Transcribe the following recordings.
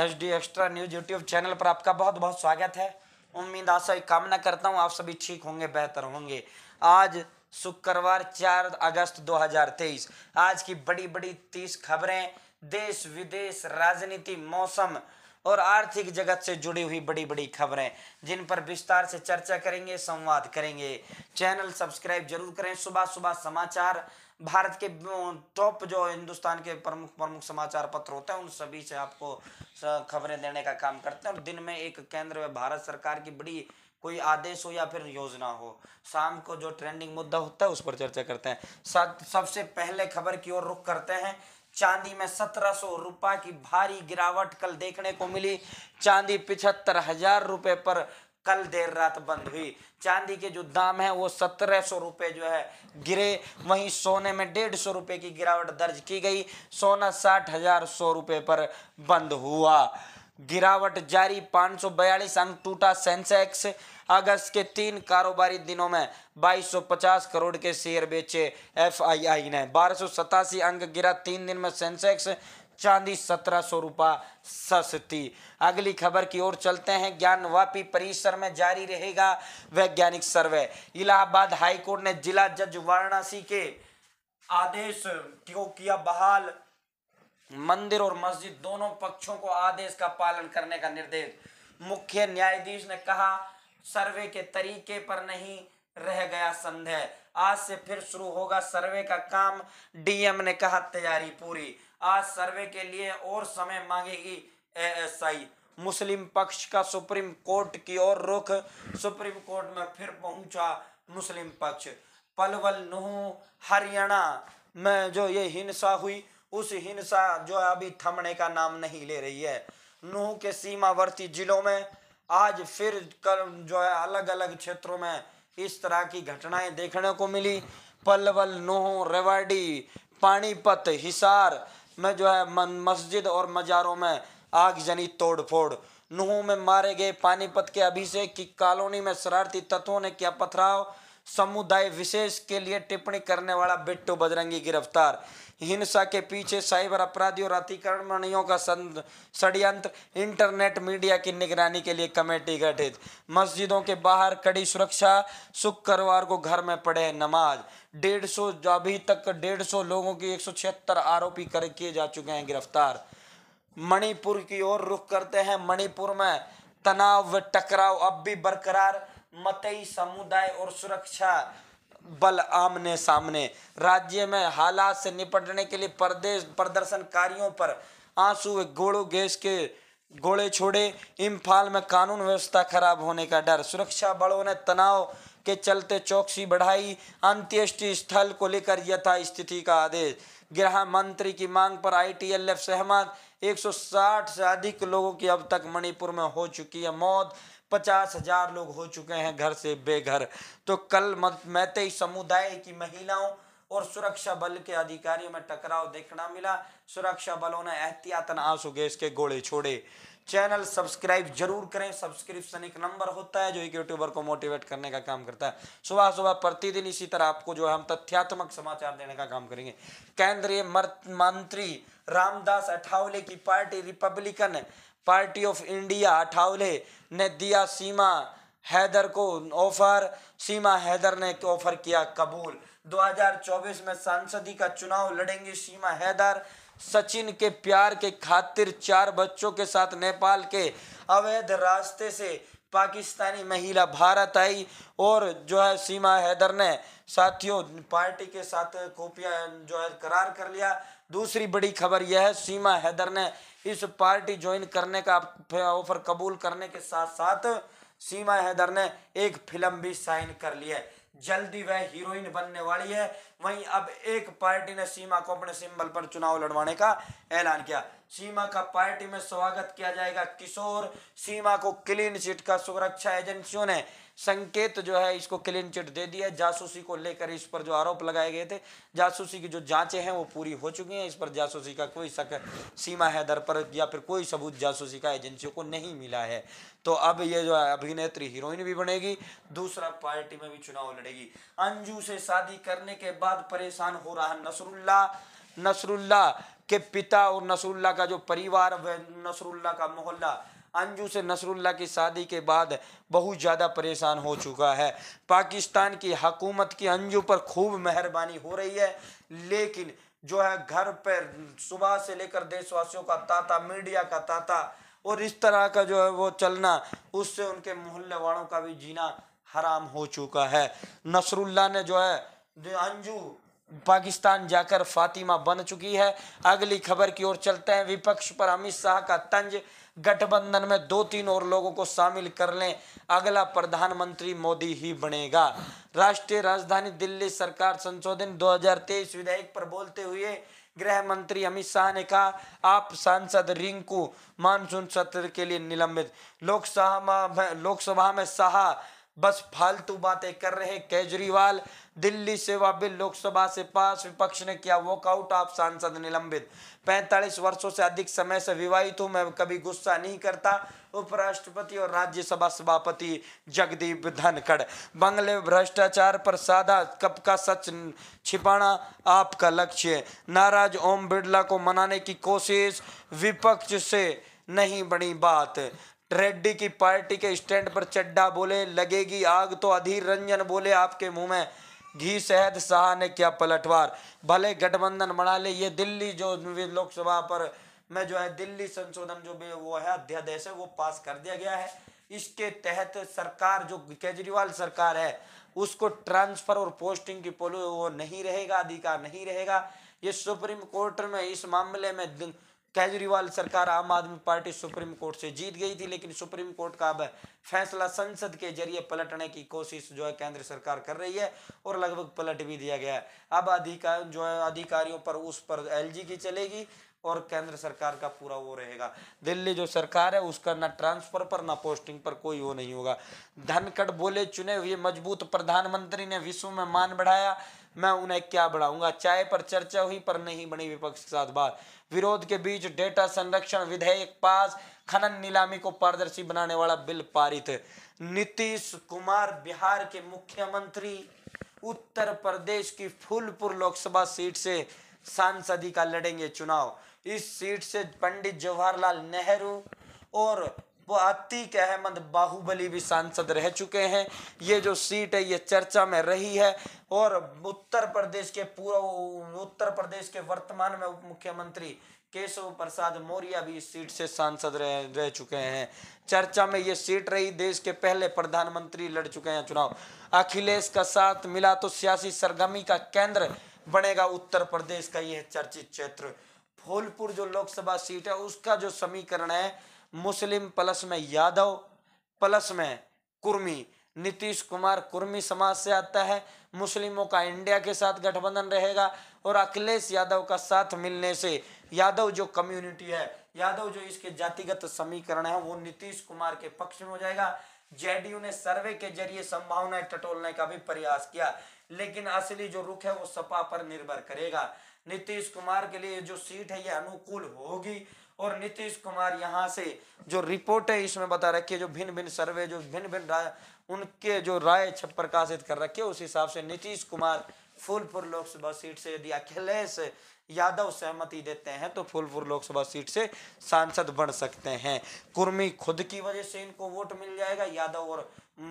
H D extra news YouTube channel पर आपका बहुत बहुत स्वागत है उम्मीद आशा कामना करता हूँ आप सभी ठीक होंगे बेहतर होंगे आज शुक्रवार 4 अगस्त 2023 आज की बड़ी बड़ी तीस खबरें देश विदेश राजनीति मौसम और आर्थिक जगत से जुड़ी हुई बड़ी बड़ी खबरें जिन पर विस्तार से चर्चा करेंगे संवाद करेंगे चैनल सब्सक्राइब जरूर करें सुबह सुबह समाचार भारत के टॉप जो हिंदुस्तान के प्रमुख प्रमुख समाचार पत्र होते हैं उन सभी से आपको खबरें देने का काम करते हैं और दिन में एक केंद्र व भारत सरकार की बड़ी कोई आदेश हो या फिर योजना हो शाम को जो ट्रेंडिंग मुद्दा होता है उस पर चर्चा करते हैं सबसे पहले खबर की ओर रुख करते हैं चांदी में सत्रह सौ रुपए की भारी गिरावट कल देखने को मिली चांदी पिछहत्तर हजार रुपए पर कल देर रात बंद हुई चांदी के जो दाम है वो सत्रह सौ रुपये जो है गिरे वहीं सोने में डेढ़ सौ रुपये की गिरावट दर्ज की गई सोना साठ हजार सौ रुपये पर बंद हुआ गिरावट जारी पाँच सौ बयालीस अंक टूटा सेंसेक्स अगस्त के तीन कारोबारी दिनों में 2250 करोड़ के शेयर बेचे एफआईआई ने बारह अंक गिरा तीन दिन में सेंसेक्स चांदी सत्रह सौ रुपये सस्ती अगली खबर की ओर चलते हैं ज्ञानवापी परिसर में जारी रहेगा वैज्ञानिक सर्वे इलाहाबाद हाईकोर्ट ने जिला जज वाराणसी के आदेश को किया बहाल मंदिर और मस्जिद दोनों पक्षों को आदेश का पालन करने का निर्देश मुख्य न्यायाधीश ने कहा सर्वे के तरीके पर नहीं रह गया संदेह आज से फिर शुरू होगा सर्वे का काम डीएम ने कहा तैयारी पूरी आज सर्वे के लिए और समय मांगेगी एएसआई मुस्लिम पक्ष का सुप्रीम कोर्ट की ओर रुख सुप्रीम कोर्ट में फिर पहुंचा मुस्लिम पक्ष पलवल नूह हरियाणा में जो ये हिंसा हुई उस हिंसा जो अभी थमने का नाम नहीं ले रही है नूह के सीमावर्ती जिलों में आज फिर कल जो है अलग अलग क्षेत्रों में इस तरह की घटनाएं देखने को मिली पलवल नोह रेवाड़ी पानीपत हिसार में जो है मस्जिद और मज़ारों में आगजनी तोड़ फोड़ नूह में मारे गए पानीपत के अभिषेक की कॉलोनी में शरारती तत्वों ने किया पथराव समुदाय विशेष के लिए टिप्पणी करने वाला बिट्टू बजरंगी गिरफ्तार हिंसा के पीछे साइबर अपराधी और अतिक्रमणियों का षडयंत्र इंटरनेट मीडिया की निगरानी के लिए कमेटी गठित मस्जिदों के बाहर कड़ी सुरक्षा शुक्रवार को घर में पढ़े नमाज डेढ़ सौ अभी तक डेढ़ सौ लोगों की एक सौ छिहत्तर आरोपी कर किए जा चुके हैं गिरफ्तार मणिपुर की ओर रुख करते हैं मणिपुर में तनाव टकराव अब भी बरकरार मतई समुदाय और सुरक्षा बल आमने सामने राज्य में हालात से निपटने के लिए प्रदेश प्रदर्शनकारियों पर आंसू गोड़ो गैस के गोले छोड़े इम्फाल में कानून व्यवस्था खराब होने का डर सुरक्षा बलों ने तनाव के चलते चौकसी बढ़ाई अंत्येष्टि स्थल को लेकर यथास्थिति का आदेश गृह मंत्री की मांग पर आईटीएलएफ सहमत 160 से अधिक लोगों की अब तक मणिपुर में हो चुकी है मौत पचास हजार लोग हो चुके हैं घर से बेघर तो कल मैतई समुदाय की महिलाओं और सुरक्षा बल के अधिकारियों में टकराव देखना मिला सुरक्षा बलों ने एहतियातन आंसू गैस के गोले छोड़े चैनल सब्सक्राइब जरूर करें सब्सक्रिप्शन एक नंबर होता है जो एक यूट्यूबर को मोटिवेट करने का काम करता है सुबह सुबह प्रतिदिन इसी तरह आपको जो है हम तथ्यात्मक समाचार देने का काम करेंगे केंद्रीय मंत्री रामदास अठावले की पार्टी Republican Party of India Athawale ने दिया सीमा हैदर को ऑफर सीमा हैदर ने ऑफर किया कबूल 2024 में सांसदी का चुनाव लड़ेंगे सीमा हैदर सचिन के प्यार के खातिर चार बच्चों के साथ नेपाल के अवैध रास्ते से पाकिस्तानी महिला भारत आई और जो है सीमा हैदर ने साथियों पार्टी के साथ खुफिया जो है करार कर लिया दूसरी बड़ी खबर यह है सीमा हैदर ने इस पार्टी ज्वाइन करने का ऑफर कबूल करने के साथ साथ सीमा हैदर ने एक फिल्म भी साइन कर लिया है जल्दी वह हीरोइन बनने वाली है वहीं अब एक पार्टी ने सीमा को अपने सिंबल पर चुनाव लड़वाने का ऐलान किया सीमा का पार्टी में स्वागत किया जाएगा किशोर सीमा को क्लीन चिट का सुरक्षा एजेंसियों ने संकेत जो है इसको क्लीन चिट दे दिया जासूसी को लेकर इस पर जो आरोप लगाए गए थे जासूसी की जो जांचें हैं वो पूरी हो चुकी हैं इस पर जासूसी का कोई शक सीमा हैदर पर या फिर कोई सबूत जासूसी का एजेंसियों को नहीं मिला है तो अब ये जो है अभिनेत्री हीरोइन भी बनेगी दूसरा पार्टी में भी चुनाव लड़ेगी अंजू से शादी करने के बाद परेशान हो रहा नसरुल्ला नसरुल्ला के पिता और नसरुल्ला का जो परिवार व नसरुल्ला का मोहल्ला अंजू से नसरुल्ला की शादी के बाद बहुत ज़्यादा परेशान हो चुका है पाकिस्तान की हकूमत की अंजू पर खूब मेहरबानी हो रही है लेकिन जो है घर पर सुबह से लेकर देशवासियों का ताता मीडिया का ताता और इस तरह का जो है वो चलना उससे उनके मोहल्ले वालों का भी जीना हराम हो चुका है नसरुल्ला ने जो है अंजू पाकिस्तान जाकर फातिमा बन चुकी है अगली खबर की ओर चलते हैं विपक्ष पर अमित शाह का तंज गठबंधन में दो तीन और लोगों को शामिल कर लें अगला प्रधानमंत्री मोदी ही बनेगा राष्ट्रीय राजधानी दिल्ली सरकार संशोधन 2023 विधेयक पर बोलते हुए गृह मंत्री अमित शाह ने कहा आप सांसद रिंकू मानसून सत्र के लिए निलंबित लोकसभा लोकसभा में शाह बस फालतू बातें कर रहे केजरीवाल दिल्ली सेवा बिल लोकसभा से पास विपक्ष ने किया वॉकआउट आप सांसद निलंबित 45 वर्षों से अधिक समय से विवाहित हूं मैं कभी गुस्सा नहीं करता उपराष्ट्रपति और राज्यसभा सभापति जगदीप धनखड़ बंगले भ्रष्टाचार पर साधा कब का सच छिपाना आपका लक्ष्य नाराज ओम बिरला को मनाने की कोशिश विपक्ष से नहीं बड़ी बात रेड्डी की पार्टी के स्टैंड पर चड्डा बोले लगेगी आग तो अधीर रंजन बोले आपके मुंह में घी शहद शाह ने किया पलटवार भले गठबंधन बना ले ये दिल्ली जो लोकसभा पर मैं जो है दिल्ली संशोधन जो वो है अध्यादेश है वो पास कर दिया गया है इसके तहत सरकार जो केजरीवाल सरकार है उसको ट्रांसफर और पोस्टिंग की पोलो वो नहीं रहेगा अधिकार नहीं रहेगा ये सुप्रीम कोर्ट में इस मामले में केजरीवाल सरकार आम आदमी पार्टी सुप्रीम कोर्ट से जीत गई थी लेकिन सुप्रीम कोर्ट का अब फैसला संसद के जरिए पलटने की कोशिश जो है केंद्र सरकार कर रही है और लगभग पलट भी दिया गया है अब अधिकार जो है अधिकारियों पर उस पर एलजी की चलेगी और केंद्र सरकार का पूरा वो रहेगा दिल्ली जो सरकार है उसका ना ट्रांसफर पर ना पोस्टिंग पर कोई वो नहीं होगा धनखड़ बोले चुने हुए मजबूत प्रधानमंत्री ने विश्व में मान बढ़ाया मैं उन्हें क्या बढ़ाऊंगा चाय पर चर्चा हुई पर नहीं बनी विपक्ष के साथ बात विरोध के बीच डेटा संरक्षण विधेयक पास खनन नीलामी को पारदर्शी बनाने वाला बिल पारित नीतीश कुमार बिहार के मुख्यमंत्री उत्तर प्रदेश की फूलपुर लोकसभा सीट से सांसदी का लड़ेंगे चुनाव इस सीट से पंडित जवाहरलाल नेहरू और अतीक अहमद बाहुबली भी सांसद रह चुके हैं ये जो सीट है ये चर्चा में रही है और उत्तर प्रदेश के पूर्व उत्तर प्रदेश के वर्तमान में उप मुख्यमंत्री केशव प्रसाद मौर्य भी इस सीट से सांसद रह, रह चुके हैं चर्चा में ये सीट रही देश के पहले प्रधानमंत्री लड़ चुके हैं चुनाव अखिलेश का साथ मिला तो सियासी सरगमी का केंद्र बनेगा उत्तर प्रदेश का यह चर्चित क्षेत्र फूलपुर जो लोकसभा सीट है उसका जो समीकरण है मुस्लिम प्लस में यादव प्लस में कुर्मी नीतीश कुमार कुर्मी समाज से आता है मुस्लिमों का इंडिया के साथ गठबंधन रहेगा और अखिलेश यादव का साथ मिलने से यादव जो कम्युनिटी है यादव जो इसके जातिगत समीकरण है वो नीतीश कुमार के पक्ष में हो जाएगा जेडीयू ने सर्वे के जरिए संभावनाएं टटोलने का भी प्रयास किया लेकिन असली जो रुख है वो सपा पर निर्भर करेगा नीतीश कुमार के लिए जो सीट है ये अनुकूल होगी और नीतीश कुमार यहाँ से जो रिपोर्ट है इसमें बता रखी है जो भिन्न भिन्न सर्वे जो भिन्न भिन्न राय उनके जो राय प्रकाशित कर रखे उस हिसाब से नीतीश कुमार फूलपुर लोकसभा सीट से यदि अखिलेश यादव सहमति देते हैं तो फूलपुर लोकसभा सीट से सांसद बन सकते हैं कुर्मी खुद की वजह से इनको वोट मिल जाएगा यादव और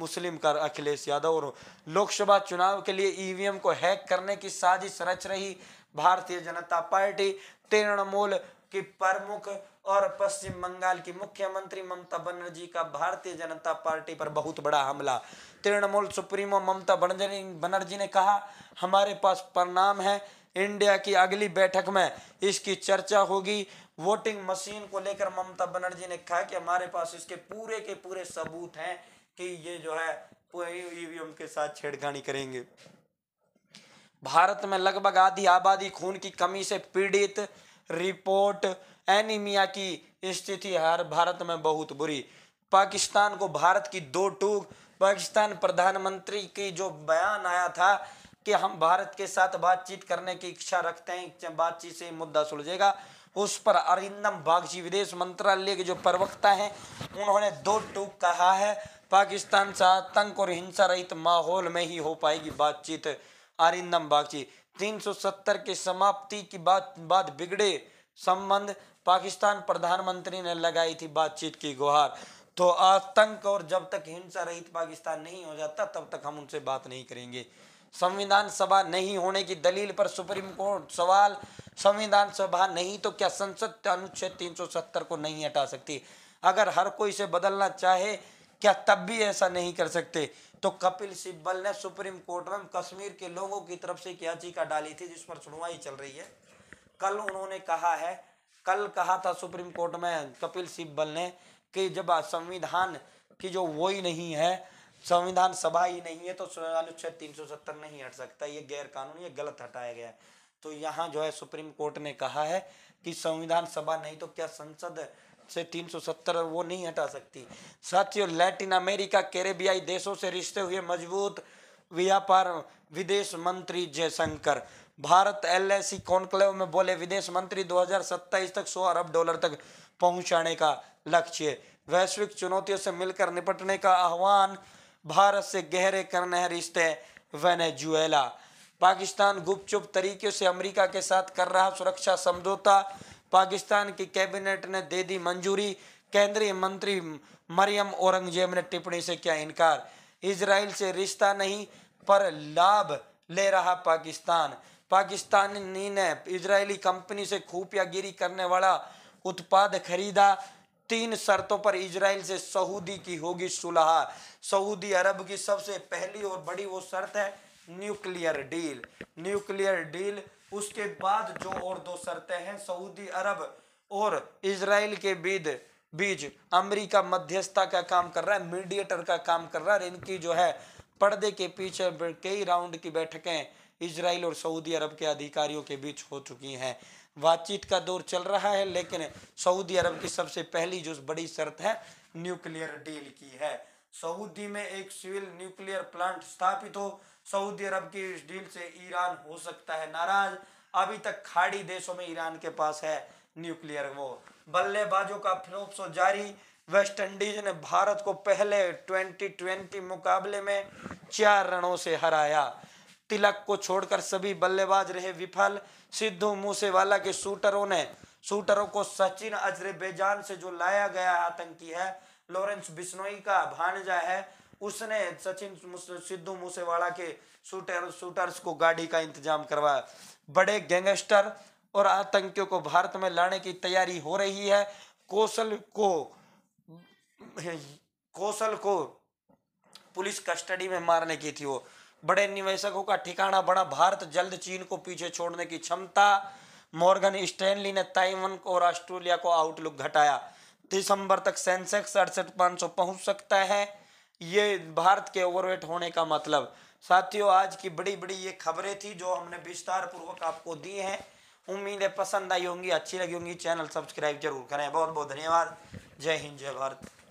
मुस्लिम का अखिलेश यादव और लोकसभा चुनाव के लिए ईवीएम को हैक करने की साजिश रच रही भारतीय जनता पार्टी तृणमूल की प्रमुख और पश्चिम बंगाल की मुख्यमंत्री ममता बनर्जी का भारतीय जनता पार्टी पर बहुत बड़ा हमला तृणमूल सुप्रीमो ममता बनर्जी बनर्जी ने कहा हमारे पास परिणाम है इंडिया की अगली बैठक में इसकी चर्चा होगी वोटिंग मशीन को लेकर ममता बनर्जी ने कहा कि हमारे पास इसके पूरे के पूरे सबूत हैं कि ये जो है ईवीएम के साथ छेड़खानी करेंगे भारत में लगभग आधी आबादी खून की कमी से पीड़ित रिपोर्ट एनीमिया की स्थिति हर भारत में बहुत बुरी पाकिस्तान को भारत की दो टूक पाकिस्तान प्रधानमंत्री की जो बयान आया था कि हम भारत के साथ बातचीत करने की इच्छा रखते हैं बातचीत से मुद्दा सुलझेगा उस पर अरिंदम बागची विदेश मंत्रालय के जो प्रवक्ता हैं उन्होंने दो टूक कहा है पाकिस्तान से आतंक और हिंसा रहित माहौल में ही हो पाएगी बातचीत अरिंदम बागची 370 के समाप्ति की बात बाद बिगड़े संबंध पाकिस्तान प्रधानमंत्री ने लगाई थी बातचीत की गुहार तो आतंक और जब तक हिंसा रहित पाकिस्तान नहीं हो जाता तब तक हम उनसे बात नहीं करेंगे संविधान सभा नहीं होने की दलील पर सुप्रीम कोर्ट सवाल संविधान सभा नहीं तो क्या संसद अनुच्छेद 370 को नहीं हटा सकती अगर हर कोई इसे बदलना चाहे क्या तब भी ऐसा नहीं कर सकते तो कपिल सिब्बल ने सुप्रीम कोर्ट में कश्मीर के लोगों की तरफ से एक याचिका डाली थी जिस पर सुनवाई चल रही है कल उन्होंने कहा है कल कहा था सुप्रीम कोर्ट में कपिल सिब्बल ने कि जब संविधान की जो वो ही नहीं है संविधान सभा ही नहीं है तो अनुच्छेद सत्तर नहीं हट सकता ये गैर कानूनी गलत हटाया गया है तो यहाँ जो है सुप्रीम कोर्ट ने कहा है कि संविधान सभा नहीं तो क्या संसद से 370 वो नहीं हटा सकती साथियों लैटिन अमेरिका कैरेबियाई देशों से रिश्ते हुए मजबूत व्यापार विदेश मंत्री जयशंकर भारत एलएसी कॉन्क्लेव में बोले विदेश मंत्री 2027 तक 100 अरब डॉलर तक पहुंचाने का लक्ष्य वैश्विक चुनौतियों से मिलकर निपटने का आह्वान भारत से गहरे करने हैं रिश्ते वेनेजुएला पाकिस्तान गुपचुप तरीके से अमेरिका के साथ कर रहा सुरक्षा समझौता पाकिस्तान की कैबिनेट ने दे दी मंजूरी केंद्रीय मंत्री मरियम औरंगजेब ने टिप्पणी से किया इनकार इसराइल से रिश्ता नहीं पर लाभ ले रहा पाकिस्तान पाकिस्तानी ने इजरायली कंपनी से खुफियागिरी करने वाला उत्पाद खरीदा तीन शर्तों पर इसराइल से सऊदी की होगी सुलह सऊदी अरब की सबसे पहली और बड़ी वो शर्त है न्यूक्लियर डील न्यूक्लियर डील उसके बाद जो और दो शर्तें हैं सऊदी अरब और इसराइल के बीच बीच अमेरिका मध्यस्थता का काम कर रहा है मीडिएटर का काम कर रहा है इनकी जो है पर्दे के पीछे कई राउंड की बैठकें इसराइल और सऊदी अरब के अधिकारियों के बीच हो चुकी हैं बातचीत का दौर चल रहा है लेकिन सऊदी अरब की सबसे पहली जो बड़ी शर्त है न्यूक्लियर डील की है सऊदी में एक सिविल न्यूक्लियर प्लांट स्थापित हो सऊदी अरब की इस डील से ईरान हो सकता है नाराज अभी तक खाड़ी देशों में ईरान के पास है न्यूक्लियर वो बल्लेबाजों का फ्लोप्सो तो जारी वेस्ट इंडीज ने भारत को पहले 2020 मुकाबले में चार रनों से हराया तिलक को छोड़कर सभी बल्लेबाज रहे विफल सिद्धू मूसेवाला के शूटरों ने शूटरों को सचिन अजरे बेजान से जो लाया गया आतंकी है लॉरेंस बिश्नोई का भानजा है उसने सचिन सिद्धू मूसेवाला के शूटर शूटर्स को गाड़ी का इंतजाम करवाया बड़े गैंगस्टर और आतंकियों को भारत में लाने की तैयारी हो रही है कौशल को कौशल को पुलिस कस्टडी में मारने की थी वो बड़े निवेशकों का ठिकाना बड़ा भारत जल्द चीन को पीछे छोड़ने की क्षमता मॉर्गन स्टैनली ने ताइवान और ऑस्ट्रेलिया को आउटलुक घटाया दिसंबर तक सेंसेक्स अड़सठ पाँच सौ पहुँच सकता है ये भारत के ओवरवेट होने का मतलब साथियों आज की बड़ी बड़ी ये खबरें थी जो हमने विस्तार पूर्वक आपको दी हैं उम्मीदें पसंद आई होंगी अच्छी लगी होंगी चैनल सब्सक्राइब जरूर करें बहुत बहुत धन्यवाद जय हिंद जय भारत